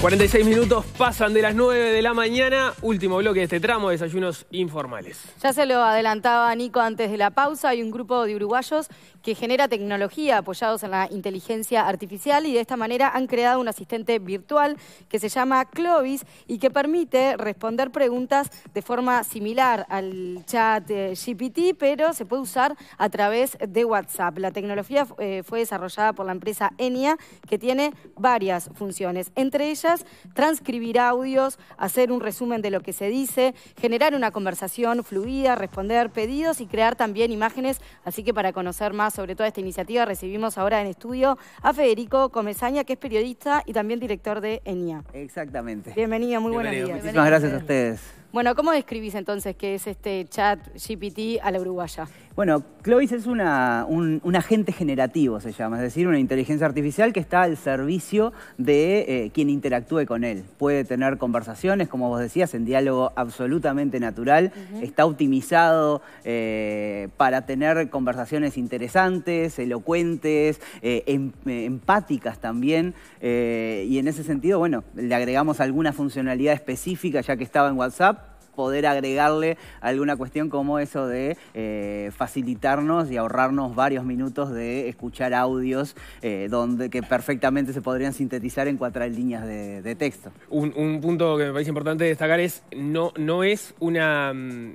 46 minutos pasan de las 9 de la mañana, último bloque de este tramo desayunos informales. Ya se lo adelantaba Nico antes de la pausa, hay un grupo de uruguayos que genera tecnología apoyados en la inteligencia artificial y de esta manera han creado un asistente virtual que se llama Clovis y que permite responder preguntas de forma similar al chat eh, GPT, pero se puede usar a través de WhatsApp. La tecnología eh, fue desarrollada por la empresa Enia que tiene varias funciones, entre ellas transcribir audios, hacer un resumen de lo que se dice, generar una conversación fluida, responder pedidos y crear también imágenes. Así que para conocer más sobre toda esta iniciativa recibimos ahora en estudio a Federico Comezaña, que es periodista y también director de ENIA. Exactamente. Bienvenido, muy buenos días. Muchísimas gracias a ustedes. Bueno, ¿cómo describís entonces qué es este chat GPT a la uruguaya? Bueno, Clovis es un, agente generativo, se llama, es decir, una inteligencia artificial que está al servicio de eh, quien interactúe con él. Puede tener conversaciones, como vos decías, en diálogo absolutamente natural, está optimizado eh, para tener conversaciones interesantes, elocuentes, eh, em, empáticas también, y en ese sentido, bueno, le agregamos alguna funcionalidad específica ya que estaba en WhatsApp poder agregarle alguna cuestión como eso de eh, facilitarnos y ahorrarnos varios minutos de escuchar audios eh, donde que perfectamente se podrían sintetizar en cuatro líneas de, texto. Un, punto que me parece importante destacar es no, no es una mm,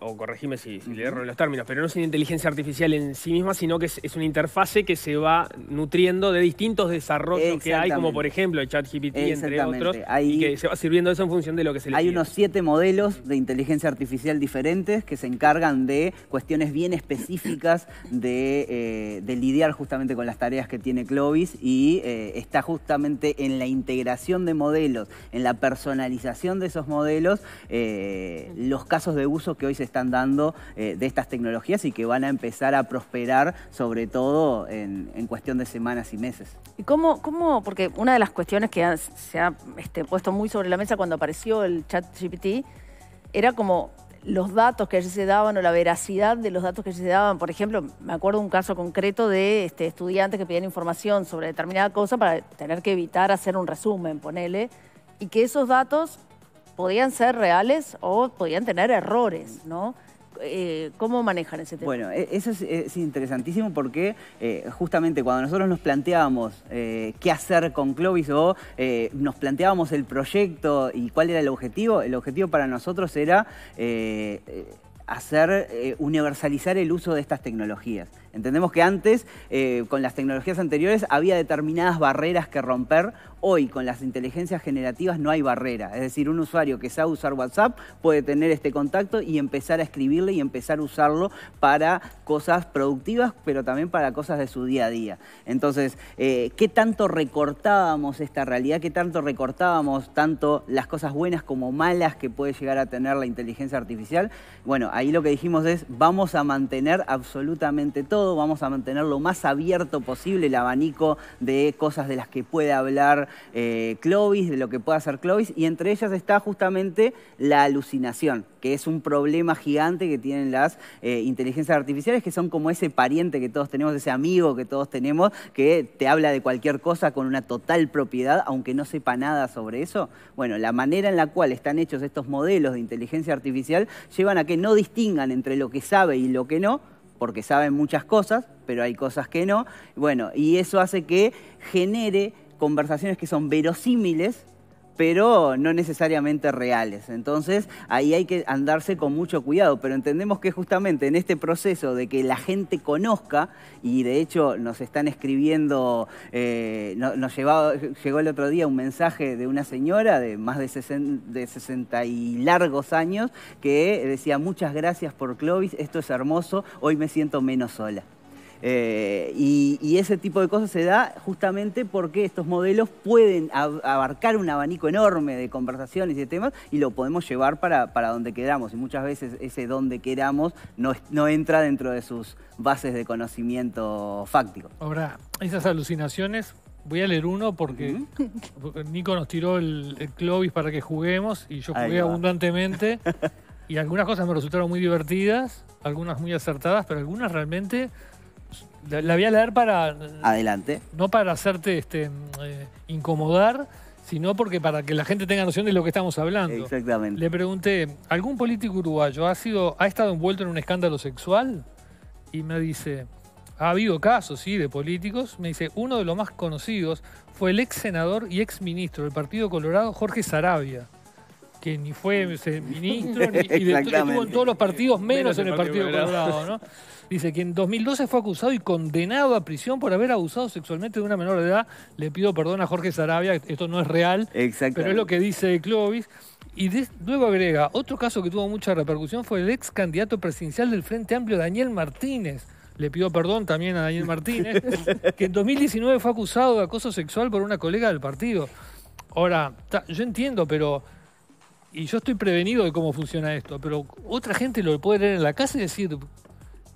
o corregime si, le erro los términos, pero no es una inteligencia artificial en sí misma, sino que es, una interfase que se va nutriendo de distintos desarrollos que hay, como por ejemplo el ChatGPT, entre otros, y que se va sirviendo eso en función de lo que se le Hay unos siete modelos de inteligencia artificial diferentes que se encargan de cuestiones bien específicas de, eh, lidiar justamente con las tareas que tiene Clovis y eh, está justamente en la integración de modelos, en la personalización de esos modelos, eh, los casos de uso que hoy se están dando eh, de estas tecnologías y que van a empezar a prosperar, sobre todo en, cuestión de semanas y meses. ¿Y cómo, cómo, porque una de las cuestiones que se ha este, puesto muy sobre la mesa cuando apareció el chat GPT era como los datos que allí se daban o la veracidad de los datos que allí se daban. Por ejemplo, me acuerdo un caso concreto de este, estudiantes que pedían información sobre determinada cosa para tener que evitar hacer un resumen, ponele, y que esos datos podían ser reales o podían tener errores, ¿no? Eh, ¿Cómo manejan ese tema? Bueno, e-, eso es, interesantísimo porque eh, justamente cuando nosotros nos planteábamos eh, qué hacer con Clovis o nos planteábamos el proyecto y cuál era el objetivo, el objetivo para nosotros era hacer, universalizar el uso de estas tecnologías. Entendemos que antes, eh, con las tecnologías anteriores, había determinadas barreras que romper. Hoy, con las inteligencias generativas, no hay barrera. Es decir, un usuario que sabe usar WhatsApp puede tener este contacto y empezar a escribirle y empezar a usarlo para cosas productivas, pero también para cosas de su día a día. Entonces, eh, ¿qué tanto recortábamos esta realidad? ¿Qué tanto recortábamos tanto las cosas buenas como malas que puede llegar a tener la inteligencia artificial? Bueno, ahí lo que dijimos es, vamos a mantener absolutamente todo vamos a mantener lo más abierto posible el abanico de cosas de las que puede hablar eh, Clovis, de lo que puede hacer Clovis, y entre ellas está justamente la alucinación, que es un problema gigante que tienen las eh, inteligencias artificiales, que son como ese pariente que todos tenemos, ese amigo que todos tenemos, que te habla de cualquier cosa con una total propiedad, aunque no sepa nada sobre eso. Bueno, la manera en la cual están hechos estos modelos de inteligencia artificial llevan a que no distingan entre lo que sabe y lo que no, porque saben muchas cosas, pero hay cosas que no. Bueno, y eso hace que genere conversaciones que son verosímiles pero no necesariamente reales. Entonces, ahí hay que andarse con mucho cuidado, pero entendemos que justamente en este proceso de que la gente conozca, y de hecho nos están escribiendo, eh, nos llegó el otro día un mensaje de una señora de más de 60, de 60 y largos años que decía, muchas gracias por Clovis, esto es hermoso, hoy me siento menos sola. Eh, y, ese tipo de cosas se da justamente porque estos modelos pueden abarcar un abanico enorme de conversaciones y de temas y lo podemos llevar para, para donde queramos. Y muchas veces ese donde queramos no, entra dentro de sus bases de conocimiento fáctico. Ahora, esas alucinaciones voy a leer uno porque Nico nos tiró el, Clovis para que juguemos y yo jugué abundantemente. y algunas cosas me resultaron muy divertidas, algunas muy acertadas, pero algunas realmente la voy a leer para. Adelante. No para hacerte este, eh, incomodar, sino porque para que la gente tenga noción de lo que estamos hablando. Exactamente. Le pregunté, ¿algún político uruguayo ha, sido, ha estado envuelto en un escándalo sexual? Y me dice, ha habido casos, sí, de políticos. Me dice, uno de los más conocidos fue el ex senador y ex ministro del Partido Colorado, Jorge Sarabia que ni fue ministro, ni, y estuvo en todos los partidos, menos, en el Partido, Colorado, ¿no? Dice que en 2012 fue acusado y condenado a prisión por haber abusado sexualmente de una menor de edad. Le pido perdón a Jorge Sarabia, esto no es real, pero es lo que dice Clovis. Y luego agrega, otro caso que tuvo mucha repercusión fue el ex candidato presidencial del Frente Amplio, Daniel Martínez. Le pido perdón también a Daniel Martínez, que en 2019 fue acusado de acoso sexual por una colega del partido. Ahora, yo entiendo, pero y yo estoy prevenido de cómo funciona esto, pero otra gente lo puede leer en la casa y decir,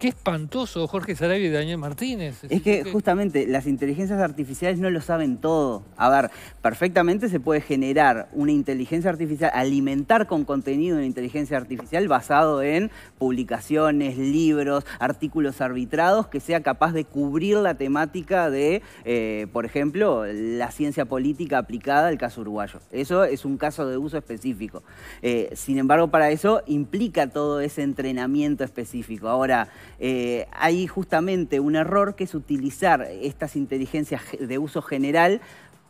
Qué espantoso Jorge Sarabia y Daniel Martínez. Es, que, justamente las inteligencias artificiales no lo saben todo. A ver, perfectamente se puede generar una inteligencia artificial, alimentar con contenido una inteligencia artificial basado en publicaciones, libros, artículos arbitrados que sea capaz de cubrir la temática de, eh, por ejemplo, la ciencia política aplicada al caso uruguayo. Eso es un caso de uso específico. Eh, sin embargo, para eso implica todo ese entrenamiento específico. Ahora, eh, hay justamente un error que es utilizar estas inteligencias de uso general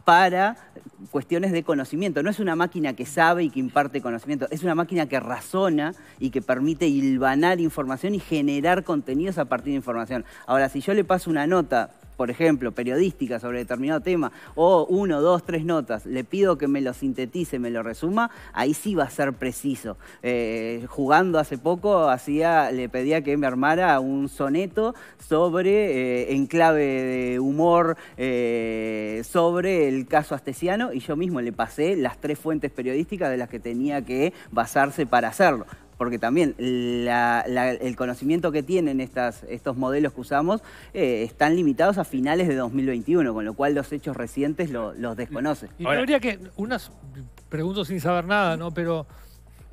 para cuestiones de conocimiento. No es una máquina que sabe y que imparte conocimiento, es una máquina que razona y que permite hilvanar información y generar contenidos a partir de información. Ahora, si yo le paso una nota por ejemplo, periodística sobre determinado tema, o uno, dos, tres notas, le pido que me lo sintetice, me lo resuma, ahí sí va a ser preciso. Eh, jugando hace poco, hacía, le pedía que me armara un soneto sobre, eh, en clave de humor, eh, sobre el caso astesiano, y yo mismo le pasé las tres fuentes periodísticas de las que tenía que basarse para hacerlo porque también el conocimiento que tienen estas, estos modelos que usamos eh, están limitados a finales de 2021, con lo cual los hechos recientes los desconocen. Y, habría que, unas preguntas sin saber nada, ¿no? Pero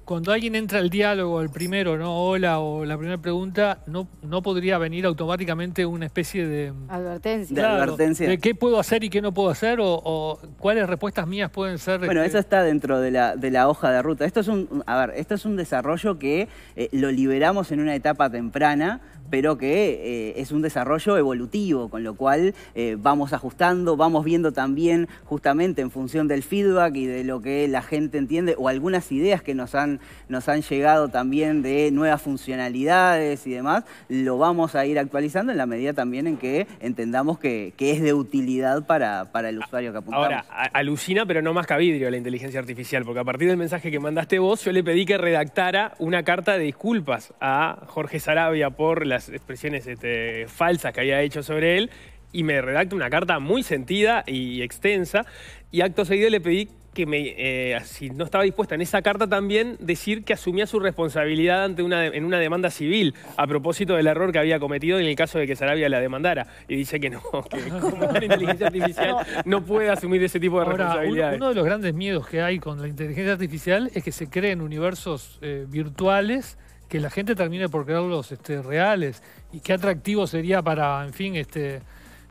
cuando alguien entra al diálogo, el primero, ¿no? Hola, o la primera pregunta, no, no podría venir automáticamente una especie de. Mm, advertencia. de advertencia. De qué puedo hacer y qué no puedo hacer, o, cuáles respuestas mías pueden ser. Bueno, este, eso está dentro de la, hoja de ruta. Esto es un, a ver, esto es un desarrollo que eh, lo liberamos en una etapa temprana pero que eh, es un desarrollo evolutivo, con lo cual eh, vamos ajustando, vamos viendo también justamente en función del feedback y de lo que la gente entiende o algunas ideas que nos han, nos han llegado también de nuevas funcionalidades y demás, lo vamos a ir actualizando en la medida también en que entendamos que, es de utilidad para, el usuario que apuntamos. Ahora, alucina, pero no más que vidrio la inteligencia artificial, porque a partir del mensaje que mandaste vos, yo le pedí que redactara una carta de disculpas a Jorge Sarabia por la expresiones este, falsas que había hecho sobre él y me redacta una carta muy sentida y extensa y acto seguido le pedí que me, eh, si no estaba dispuesta en esa carta también, decir que asumía su responsabilidad ante una, en una demanda civil a propósito del error que había cometido en el caso de que Sarabia la demandara. Y dice que no, que como una inteligencia artificial no puede asumir ese tipo de responsabilidad Uno, de los grandes miedos que hay con la inteligencia artificial es que se creen universos eh, virtuales que la gente termine por crearlos este, reales y qué atractivo sería para, en fin, este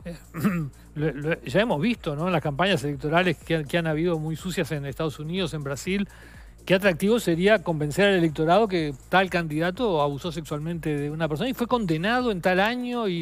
eh, ya hemos visto ¿no? en las campañas electorales que, han habido muy sucias en Estados Unidos, en Brasil, qué atractivo sería convencer al electorado que tal candidato abusó sexualmente de una persona y fue condenado en tal año y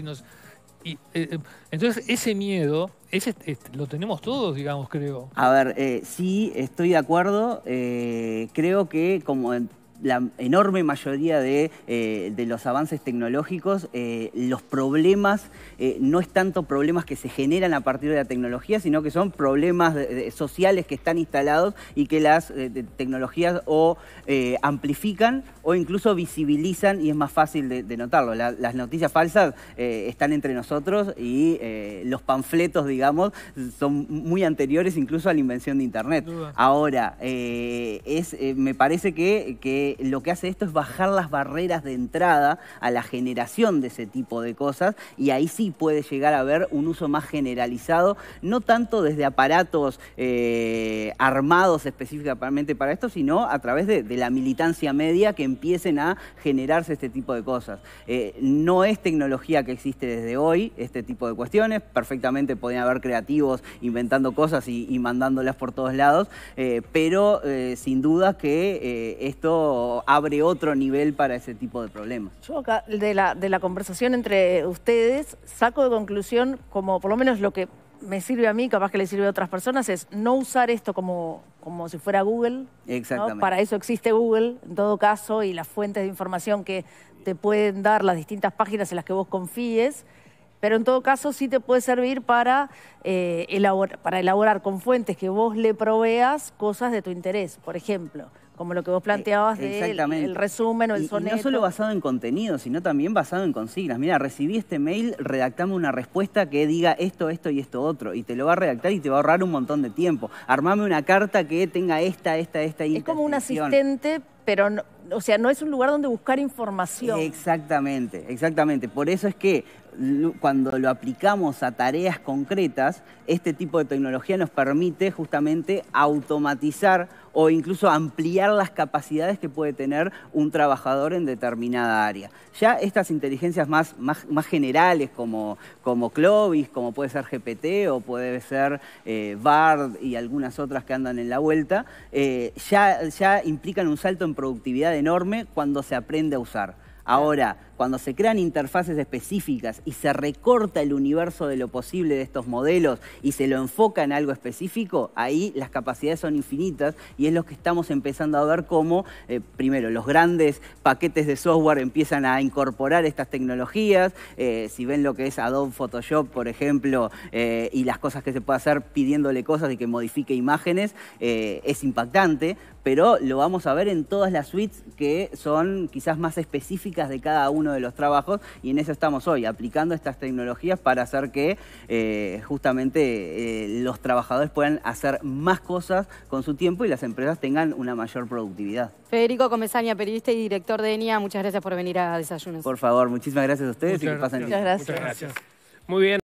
eh, eh, entonces ese miedo este, lo tenemos todos, digamos, creo. A ver, sí, estoy de acuerdo. creo que como la enorme mayoría de, eh, los avances tecnológicos, eh, los problemas eh, no es tanto problemas que se generan a partir de la tecnología, sino que son problemas sociales que están instalados y que las tecnologías o amplifican o incluso visibilizan y es más fácil de, notarlo. las noticias falsas están entre nosotros y los panfletos, digamos, son muy anteriores incluso a la invención de Internet. Ahora, es, me parece que, que lo que hace esto es bajar las barreras de entrada a la generación de ese tipo de cosas y ahí sí puede llegar a haber un uso más generalizado, no tanto desde aparatos eh, armados específicamente para esto, sino a través de, la militancia media que empiecen a generarse este tipo de cosas. Eh, no es tecnología que existe desde hoy, este tipo de cuestiones, perfectamente podían haber creativos inventando cosas y, mandándolas por todos lados, eh, pero sin duda que esto abre otro nivel para ese tipo de problemas. Yo acá, de la, conversación entre ustedes, saco de conclusión, como por lo menos lo que me sirve a mí, capaz que le sirve a otras personas, es no usar esto como, como si fuera Google. Exactamente. Para eso existe Google, en todo caso, y las fuentes de información que te pueden dar las distintas páginas en las que vos confíes. Pero en todo caso sí te puede servir para, eh, elaborar, para elaborar con fuentes que vos le proveas cosas de tu interés, por ejemplo como lo que vos eh, planteabas del resumen o el soneto. Y no solo basado en contenido, sino también basado en consignas. Mira, recibí este mail, redactame una respuesta que diga esto, esto y esto otro. Y te lo va a redactar y te va a ahorrar un montón de tiempo. Armame una carta que tenga esta, esta, esta y Es como un asistente, pero o sea, no es un lugar donde buscar información. Exactamente, exactamente. Por eso es que cuando lo aplicamos a tareas concretas, este tipo de tecnología nos permite justamente automatizar o incluso ampliar las capacidades que puede tener un trabajador en determinada área. Ya estas inteligencias más, generales como, Clovis, como puede ser GPT o puede ser eh, BARD y algunas otras que andan en la vuelta, eh, ya implican un salto en productividad enorme cuando se aprende a usar. Ahora, cuando se crean interfaces específicas y se recorta el universo de lo posible de estos modelos y se lo enfoca en algo específico, ahí las capacidades son infinitas y es lo que estamos empezando a ver cómo, eh, primero, los grandes paquetes de software empiezan a incorporar estas tecnologías. Eh, si ven lo que es Adobe Photoshop, por ejemplo, eh, y las cosas que se puede hacer pidiéndole cosas y que modifique imágenes, es impactante pero lo vamos a ver en todas las suites que son quizás más específicas de cada uno de los trabajos y en eso estamos hoy, aplicando estas tecnologías para hacer que eh, justamente eh, los trabajadores puedan hacer más cosas con su tiempo y las empresas tengan una mayor productividad. Federico Comesaña, periodista y director de ENIA, muchas gracias por venir a Desayunos. Por favor, muchísimas gracias a ustedes y que pasen bien. Muchas gracias. Muchas gracias. Muy bien.